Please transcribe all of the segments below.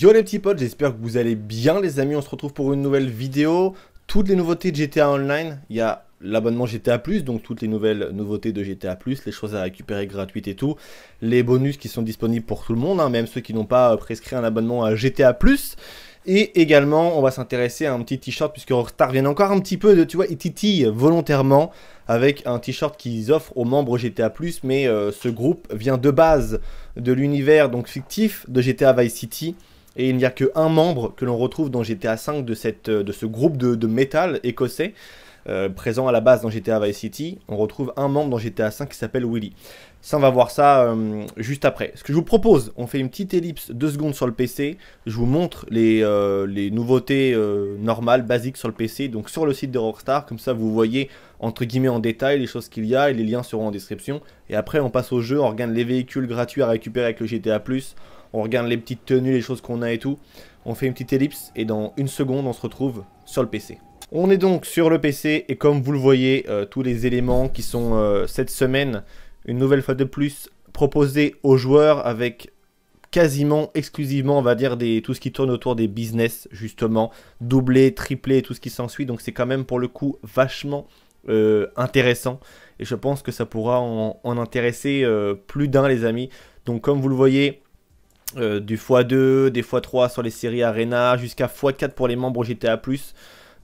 Yo les petits potes, j'espère que vous allez bien les amis, on se retrouve pour une nouvelle vidéo. Toutes les nouveautés de GTA Online, il y a l'abonnement GTA+, donc toutes les nouvelles nouveautés de GTA+, les choses à récupérer gratuites et tout, les bonus qui sont disponibles pour tout le monde, hein, même ceux qui n'ont pas euh, prescrit un abonnement à GTA+. Et également, on va s'intéresser à un petit t-shirt, puisque Rockstar vient encore un petit peu de, tu vois, ils titillent volontairement avec un t-shirt qu'ils offrent aux membres GTA+, mais euh, ce groupe vient de base de l'univers donc fictif de GTA Vice City, et il n'y a qu'un membre que l'on retrouve dans GTA V de, cette, euh, de ce groupe de, de métal écossais. Euh, présent à la base dans GTA Vice City, on retrouve un membre dans GTA V qui s'appelle Willy. Ça, on va voir ça euh, juste après. Ce que je vous propose, on fait une petite ellipse, deux secondes sur le PC. Je vous montre les, les nouveautés normales, basiques sur le PC, donc sur le site de Rockstar. Comme ça, vous voyez entre guillemets en détail les choses qu'il y a et les liens seront en description. Et après, on passe au jeu, on regarde les véhicules gratuits à récupérer avec le GTA on regarde les petites tenues, les choses qu'on a et tout. On fait une petite ellipse et dans une seconde, on se retrouve sur le PC. On est donc sur le PC et comme vous le voyez, euh, tous les éléments qui sont euh, cette semaine, une nouvelle fois de plus, proposés aux joueurs avec quasiment exclusivement, on va dire, des, tout ce qui tourne autour des business, justement, doublé, triplé, tout ce qui s'ensuit. Donc c'est quand même pour le coup vachement euh, intéressant. Et je pense que ça pourra en, intéresser plus d'un, les amis. Donc comme vous le voyez, euh, du x2, des x3 sur les séries Arena, jusqu'à x4 pour les membres GTA+.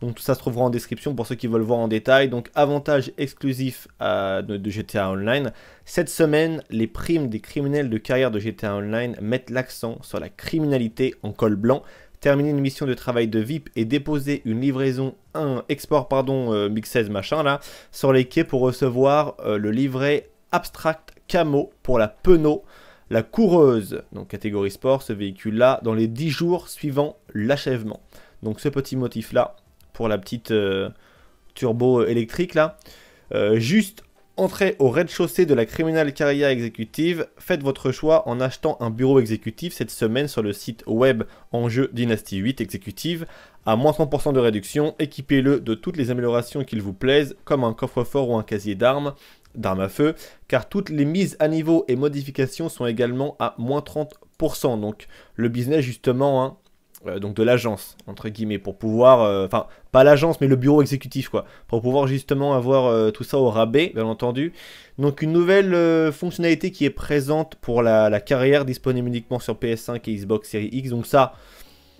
Donc tout ça se trouvera en description pour ceux qui veulent voir en détail. Donc avantage exclusif euh, de, GTA Online. Cette semaine, les primes des criminels de carrière de GTA Online mettent l'accent sur la criminalité en col blanc. Terminer une mission de travail de VIP et déposer une livraison, un export, pardon, Mix euh, 16 machin là, sur les quais pour recevoir le livret abstract camo pour la Peno la coureuse, donc catégorie sport, ce véhicule-là, dans les 10 jours suivant l'achèvement. Donc ce petit motif-là, pour la petite euh, turbo électrique, là. Euh, juste Entrez au rez-de-chaussée de la criminelle carrière exécutive, faites votre choix en achetant un bureau exécutif cette semaine sur le site web Enjeu Dynastie 8 Exécutive à moins 30% de réduction, équipez-le de toutes les améliorations qu'il vous plaise, comme un coffre-fort ou un casier d'armes, d'armes à feu, car toutes les mises à niveau et modifications sont également à moins 30%. Donc le business justement, hein, euh, donc de l'agence, entre guillemets, pour pouvoir, euh, enfin pas l'agence, mais le bureau exécutif, quoi, pour pouvoir justement avoir euh, tout ça au rabais, bien entendu. Donc une nouvelle fonctionnalité qui est présente pour la, carrière, disponible uniquement sur PS5 et Xbox Series X. Donc ça,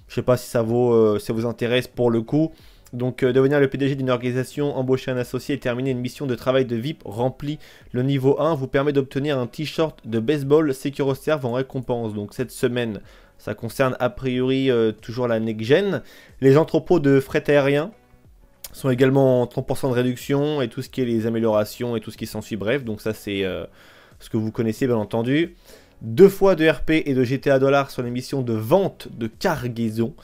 je sais pas si ça, vaut, ça vous intéresse pour le coup. Donc euh, devenir le PDG d'une organisation, embaucher un associé et terminer une mission de travail de VIP remplie. Le niveau 1 vous permet d'obtenir un t-shirt de baseball Securoserve en récompense. Donc cette semaine, ça concerne a priori euh, toujours la next Les entrepôts de fret aérien sont également en 30% de réduction et tout ce qui est les améliorations et tout ce qui s'ensuit. Bref, donc ça c'est euh, ce que vous connaissez bien entendu. Deux fois de RP et de GTA dollars sur les missions de vente de cargaison.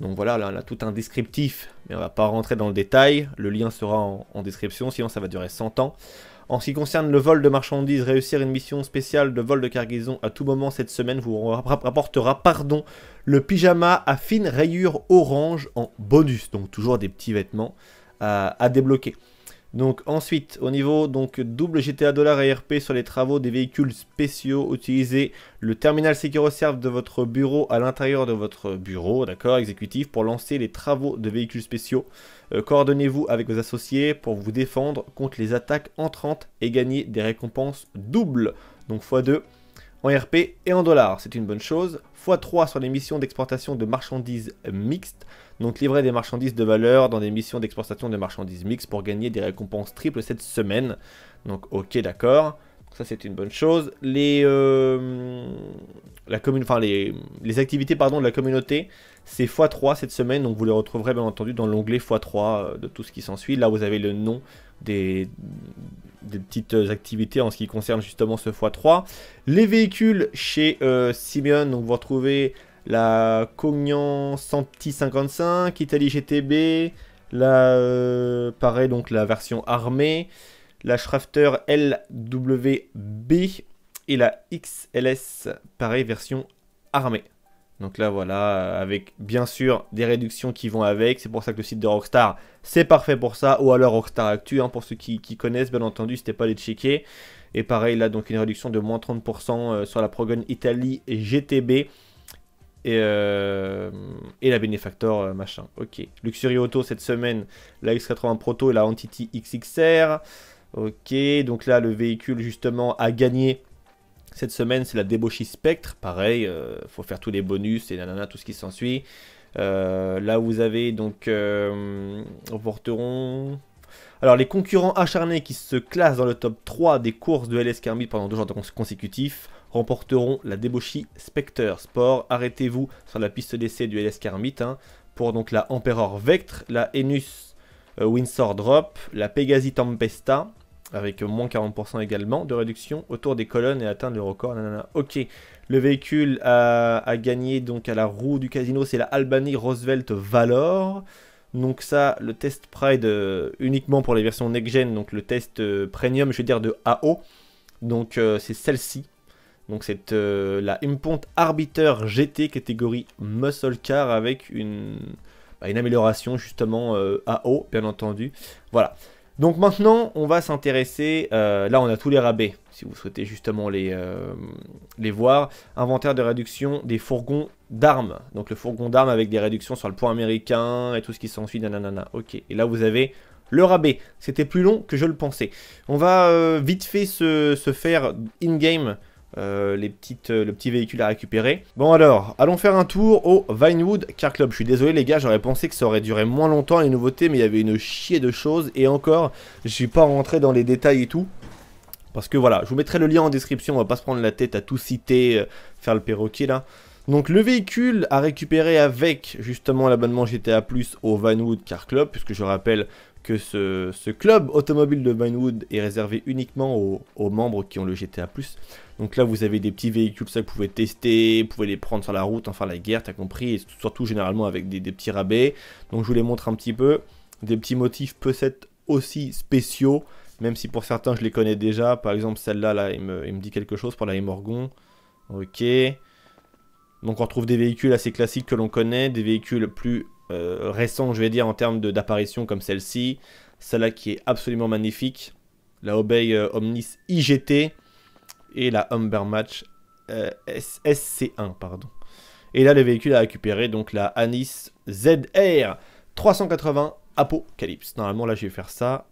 Donc voilà, là, tout un descriptif, mais on va pas rentrer dans le détail. Le lien sera en, description, sinon ça va durer 100 ans. En ce qui concerne le vol de marchandises, réussir une mission spéciale de vol de cargaison à tout moment cette semaine vous rapportera pardon, le pyjama à fine rayure orange en bonus. Donc toujours des petits vêtements à débloquer. Donc ensuite, au niveau donc double GTA dollar et RP sur les travaux des véhicules spéciaux, utilisez le terminal SecureServe de votre bureau à l'intérieur de votre bureau, d'accord, exécutif, pour lancer les travaux de véhicules spéciaux. Euh, coordonnez-vous avec vos associés pour vous défendre contre les attaques entrantes et gagner des récompenses doubles, donc x2 en RP et en dollars, c'est une bonne chose, x3 sur les missions d'exportation de marchandises mixtes, donc livrer des marchandises de valeur dans des missions d'exportation de marchandises mixtes pour gagner des récompenses triples cette semaine. Donc ok d'accord, ça c'est une bonne chose. Les, euh, la commune, les, activités pardon, de la communauté, c'est x3 cette semaine, donc vous les retrouverez bien entendu dans l'onglet x3 euh, de tout ce qui s'ensuit. Là vous avez le nom des, petites activités en ce qui concerne justement ce x3. Les véhicules chez euh, Simeon, donc vous retrouvez la Cognan 55 Italie GTB, la, euh, pareil donc la version armée, la Schrafter LWB et la XLS, pareil version armée. Donc là, voilà, euh, avec bien sûr des réductions qui vont avec. C'est pour ça que le site de Rockstar, c'est parfait pour ça. Ou alors Rockstar Actu, hein, pour ceux qui, connaissent, bien entendu, c'était pas les checker. Et pareil, là, donc une réduction de moins 30% euh, sur la Progon Italie GTB. Et, euh, et, la Benefactor machin. Ok. Luxury Auto cette semaine, la X80 Proto et la Entity XXR. Ok, donc là le véhicule justement a gagné cette semaine, c'est la débauchie Spectre. Pareil, il euh, faut faire tous les bonus et nanana, tout ce qui s'ensuit. Euh, là, vous avez donc. remporteront... Euh, Alors, les concurrents acharnés qui se classent dans le top 3 des courses de LS Kermit pendant deux jours consécutifs remporteront la débauchie Spectre Sport. Arrêtez-vous sur la piste d'essai du LS Kermit hein, pour donc la Emperor Vectre, la Enus Windsor Drop, la Pegasi Tempesta, avec moins 40% également de réduction autour des colonnes et atteindre le record. Ok, le véhicule a, a, gagné donc à la roue du casino, c'est la Albany Roosevelt Valor. Donc ça, le test Pride euh, uniquement pour les versions next-gen, donc le test euh, premium, je veux dire de AO. Donc euh, c'est celle-ci. Donc c'est la Impont Arbiter GT catégorie Muscle Car avec une, bah, une amélioration justement AO, bien entendu. Voilà. Donc maintenant, on va s'intéresser, euh, là on a tous les rabais, si vous souhaitez justement les, euh, les voir. Inventaire de réduction des fourgons d'armes. Donc le fourgon d'armes avec des réductions sur le point américain et tout ce qui s'ensuit, nanana. Ok, et là vous avez le rabais. C'était plus long que je le pensais. On va euh, vite fait se, se faire in-game euh, les petites, euh, le petit véhicule à récupérer. Bon alors, allons faire un tour au Vinewood Car Club. Je suis désolé les gars, j'aurais pensé que ça aurait duré moins longtemps les nouveautés, mais il y avait une chier de choses. Et encore, je suis pas rentré dans les détails et tout. Parce que voilà, je vous mettrai le lien en description, on va pas se prendre la tête à tout citer, euh, faire le perroquet là. Donc le véhicule à récupérer avec justement l'abonnement GTA Plus au Vinewood Car Club, puisque je rappelle que ce, club automobile de Vinewood est réservé uniquement aux, membres qui ont le GTA+. Donc là, vous avez des petits véhicules, ça, que vous pouvez tester, vous pouvez les prendre sur la route, enfin la guerre, t'as compris, et surtout généralement avec des, petits rabais. Donc je vous les montre un petit peu, des petits motifs peut-être aussi spéciaux, même si pour certains, je les connais déjà. Par exemple, celle-là, là, me, il me, dit quelque chose pour la Morgon. Ok. Donc on retrouve des véhicules assez classiques que l'on connaît, des véhicules plus euh, récent, je vais dire, en termes d'apparition comme celle-ci. Celle-là qui est absolument magnifique. La Obey euh, Omnis IGT. Et la Humbermatch Match euh, SC1, pardon. Et là, le véhicule a récupéré donc la Anis ZR 380 Apocalypse. Normalement, là, je vais faire ça.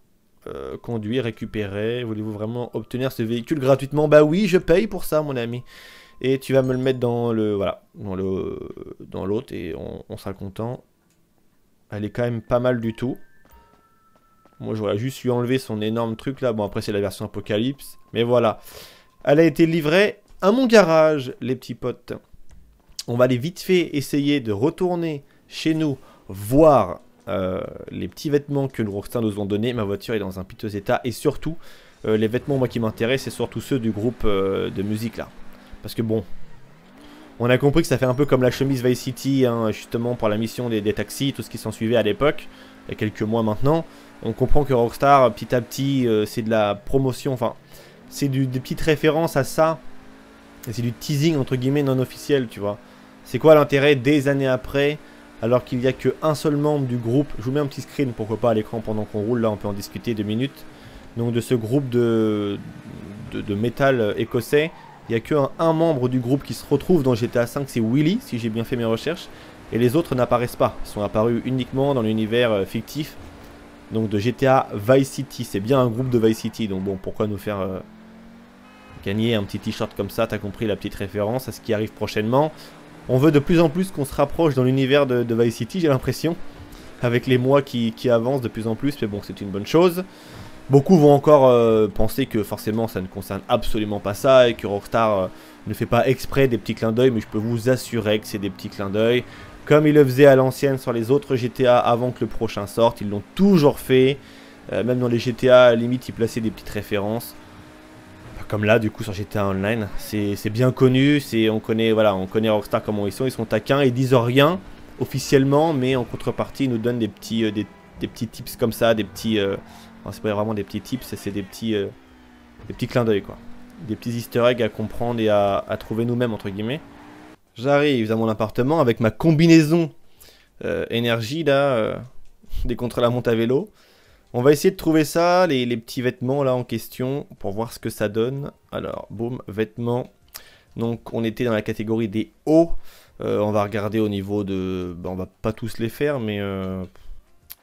conduire, récupérer. Voulez-vous vraiment obtenir ce véhicule gratuitement Bah oui, je paye pour ça, mon ami. Et tu vas me le mettre dans le voilà, dans le dans l'autre et on sera content. Elle est quand même pas mal du tout. Moi, j'aurais juste lui enlever son énorme truc là. Bon, après, c'est la version Apocalypse. Mais voilà. Elle a été livrée à mon garage, les petits potes. On va aller vite fait essayer de retourner chez nous, voir euh, les petits vêtements que le Rockstar nous ont donné. Ma voiture est dans un piteux état. Et surtout, euh, les vêtements, moi, qui m'intéressent, c'est surtout ceux du groupe euh, de musique là. Parce que bon, on a compris que ça fait un peu comme la chemise Vice City, hein, justement pour la mission des, taxis, tout ce qui s'en suivait à l'époque, il y a quelques mois maintenant. On comprend que Rockstar, petit à petit, euh, c'est de la promotion, enfin, c'est des petites références à ça. c'est du teasing, entre guillemets, non officiel, tu vois. C'est quoi l'intérêt des années après, alors qu'il n'y a qu'un seul membre du groupe Je vous mets un petit screen, pourquoi pas, à l'écran pendant qu'on roule, là on peut en discuter deux minutes. Donc de ce groupe de, de, de métal écossais il n'y a qu'un un membre du groupe qui se retrouve dans GTA V, c'est Willy, si j'ai bien fait mes recherches. Et les autres n'apparaissent pas. Ils sont apparus uniquement dans l'univers euh, fictif. Donc de GTA Vice City. C'est bien un groupe de Vice City. Donc bon, pourquoi nous faire euh, gagner un petit t-shirt comme ça T'as compris la petite référence à ce qui arrive prochainement. On veut de plus en plus qu'on se rapproche dans l'univers de, Vice City, j'ai l'impression. Avec les mois qui, qui avancent de plus en plus. Mais bon, c'est une bonne chose. Beaucoup vont encore euh, penser que forcément ça ne concerne absolument pas ça et que Rockstar euh, ne fait pas exprès des petits clins d'œil, mais je peux vous assurer que c'est des petits clins d'œil. Comme ils le faisaient à l'ancienne sur les autres GTA avant que le prochain sorte, ils l'ont toujours fait. Euh, même dans les GTA, à limite, ils plaçaient des petites références. Bah, comme là, du coup, sur GTA Online, c'est bien connu, on connaît, voilà, on connaît Rockstar comment ils sont, ils sont taquins, ils disent rien officiellement, mais en contrepartie, ils nous donnent des petits, des, petits tips comme ça, des petits, c'est pas vraiment des petits tips, c'est des petits, euh, des petits clins d'œil, quoi. Des petits easter eggs à comprendre et à, trouver nous-mêmes, entre guillemets. J'arrive à mon appartement avec ma combinaison euh, énergie, là, euh, des contre la monte à vélo. On va essayer de trouver ça, les, les, petits vêtements, là, en question, pour voir ce que ça donne. Alors, boum, vêtements. Donc, on était dans la catégorie des hauts. on va regarder au niveau de... Bah, on va pas tous les faire, mais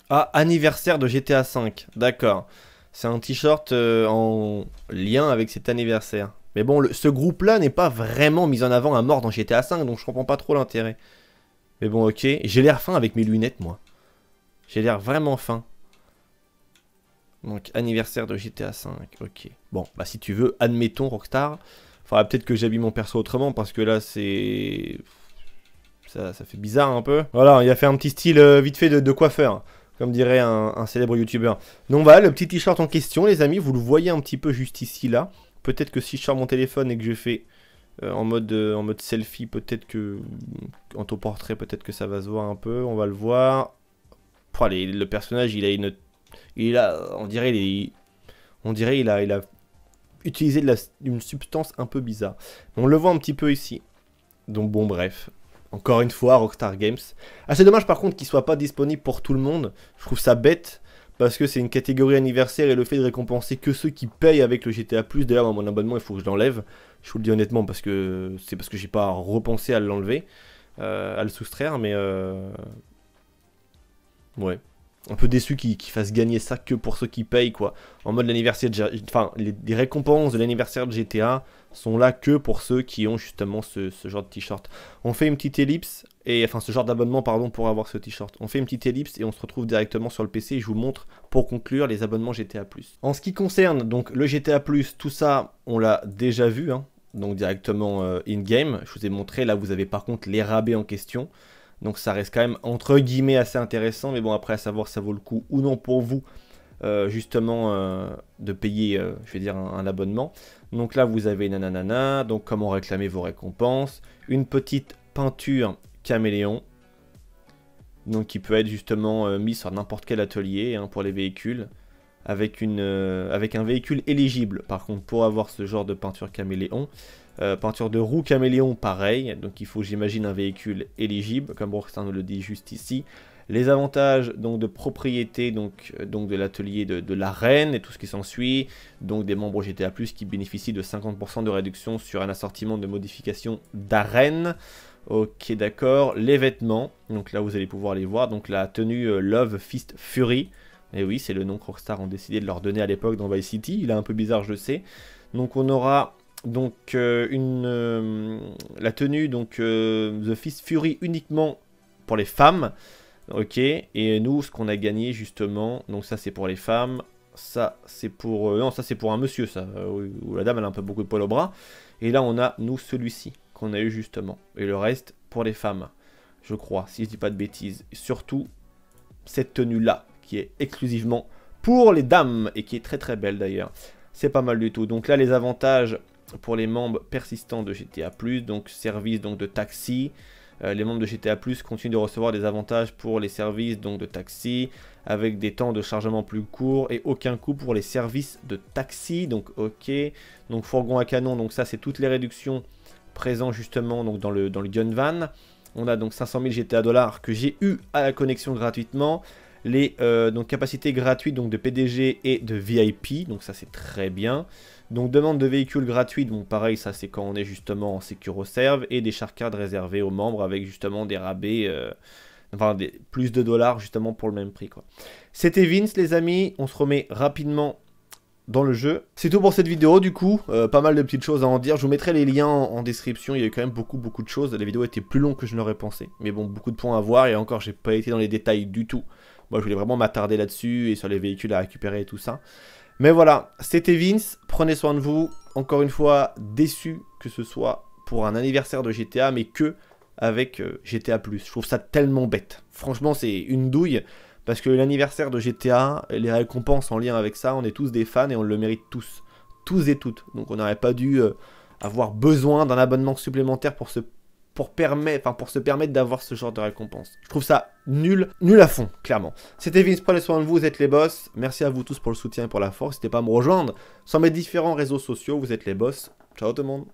ah, anniversaire de GTA V. D'accord. C'est un t-shirt euh, en lien avec cet anniversaire. Mais bon, ce groupe-là n'est pas vraiment mis en avant à mort dans GTA V, donc je comprends pas trop l'intérêt. Mais bon, ok. J'ai l'air fin avec mes lunettes, moi. J'ai l'air vraiment fin. Donc, anniversaire de GTA V, ok. Bon, bah si tu veux, admettons, Rockstar. Faudra peut-être que j'habille mon perso autrement, parce que là, c'est... Ça, ça, fait bizarre un peu. Voilà, il a fait un petit style euh, vite fait de coiffeur comme dirait un, célèbre youtubeur. Donc voilà, le petit t-shirt en question, les amis, vous le voyez un petit peu juste ici, là. Peut-être que si je sors mon téléphone et que je fais euh, en, mode, euh, en mode selfie, peut-être que... En portrait, peut-être que ça va se voir un peu, on va le voir. Pour le personnage, il a une... Il a, on dirait, il on dirait, il a, il a utilisé une substance un peu bizarre. On le voit un petit peu ici. Donc bon, bref. Encore une fois, Rockstar Games. Assez dommage par contre qu'il soit pas disponible pour tout le monde. Je trouve ça bête parce que c'est une catégorie anniversaire et le fait de récompenser que ceux qui payent avec le GTA Plus. D'ailleurs, mon abonnement, il faut que je l'enlève. Je vous le dis honnêtement parce que c'est parce que j'ai pas repensé à l'enlever, euh, à le soustraire, mais euh, ouais un peu déçu qu'ils qui fassent gagner ça que pour ceux qui payent, quoi. En mode l'anniversaire, enfin, les, récompenses de l'anniversaire de GTA sont là que pour ceux qui ont justement ce, genre de t-shirt. On fait une petite ellipse, et enfin ce genre d'abonnement, pardon, pour avoir ce t-shirt. On fait une petite ellipse et on se retrouve directement sur le PC et je vous montre pour conclure les abonnements GTA+. En ce qui concerne donc le GTA+, tout ça, on l'a déjà vu, hein, donc directement euh, in-game. Je vous ai montré, là vous avez par contre les rabais en question. Donc ça reste quand même entre guillemets assez intéressant. Mais bon, après, à savoir, ça vaut le coup ou non pour vous. Euh, justement euh, de payer, euh, je vais dire, un, abonnement. Donc là, vous avez nananana, donc comment réclamer vos récompenses, une petite peinture caméléon, donc qui peut être justement mise sur n'importe quel atelier hein, pour les véhicules, avec, une, avec un véhicule éligible, par contre, pour avoir ce genre de peinture caméléon. Euh, peinture de roue caméléon, pareil. Donc il faut, j'imagine, un véhicule éligible, comme Rockstar nous le dit juste ici. Les avantages donc, de propriété donc, euh, donc de l'atelier de, l'arène la reine et tout ce qui s'ensuit. Donc des membres GTA Plus qui bénéficient de 50% de réduction sur un assortiment de modifications d'arène. Ok, d'accord. Les vêtements. Donc là, vous allez pouvoir les voir. Donc la tenue euh, Love Fist Fury. Et eh oui, c'est le nom que Rockstar ont décidé de leur donner à l'époque dans Vice City. Il est un peu bizarre, je sais. Donc on aura donc euh, une, euh, la tenue donc euh, The Fist Fury uniquement pour les femmes. Ok, et nous ce qu'on a gagné justement, donc ça c'est pour les femmes, ça c'est pour non ça c'est pour un monsieur ça la dame elle a un peu beaucoup de poils au bras et là on a nous celui-ci qu'on a eu justement et le reste pour les femmes, je crois si je dis pas de bêtises. surtout cette tenue là qui est exclusivement pour les dames et qui est très très belle d'ailleurs. C'est pas mal du tout. Donc là les avantages pour les membres persistants de GTA+, donc service donc, de taxi. Euh, les membres de GTA+, continuent de recevoir des avantages pour les services donc, de taxi, avec des temps de chargement plus courts et aucun coût pour les services de taxi. Donc ok, donc fourgon à canon, donc ça c'est toutes les réductions présentes justement donc, dans, le, dans le gun van. On a donc 500 000 GTA dollars que j'ai eu à la connexion gratuitement les euh, donc, capacités gratuites donc, de PDG et de VIP, donc ça c'est très bien. Donc demande de véhicules gratuits, bon pareil ça c'est quand on est justement en Securoserve, et des charcades réservés aux membres avec justement des rabais, euh, enfin plus de dollars justement pour le même prix quoi. C'était Vince les amis, on se remet rapidement dans le jeu. C'est tout pour cette vidéo du coup, euh, pas mal de petites choses à en dire, je vous mettrai les liens en, description, il y a eu quand même beaucoup beaucoup de choses, la vidéo était plus longue que je n'aurais pensé, mais bon beaucoup de points à voir et encore j'ai pas été dans les détails du tout. Moi, je voulais vraiment m'attarder là-dessus et sur les véhicules à récupérer et tout ça. Mais voilà, c'était Vince. Prenez soin de vous. Encore une fois, déçu que ce soit pour un anniversaire de GTA, mais que avec euh, GTA+. Je trouve ça tellement bête. Franchement, c'est une douille. Parce que l'anniversaire de GTA, les récompenses en lien avec ça, on est tous des fans et on le mérite tous. Tous et toutes. Donc on n'aurait pas dû euh, avoir besoin d'un abonnement supplémentaire pour ce pour, pour se permettre d'avoir ce genre de récompense. Je trouve ça nul, nul à fond, clairement. C'était Vince, les soin de vous, vous êtes les boss. Merci à vous tous pour le soutien et pour la force. N'hésitez pas à me rejoindre sur mes différents réseaux sociaux, vous êtes les boss. Ciao tout le monde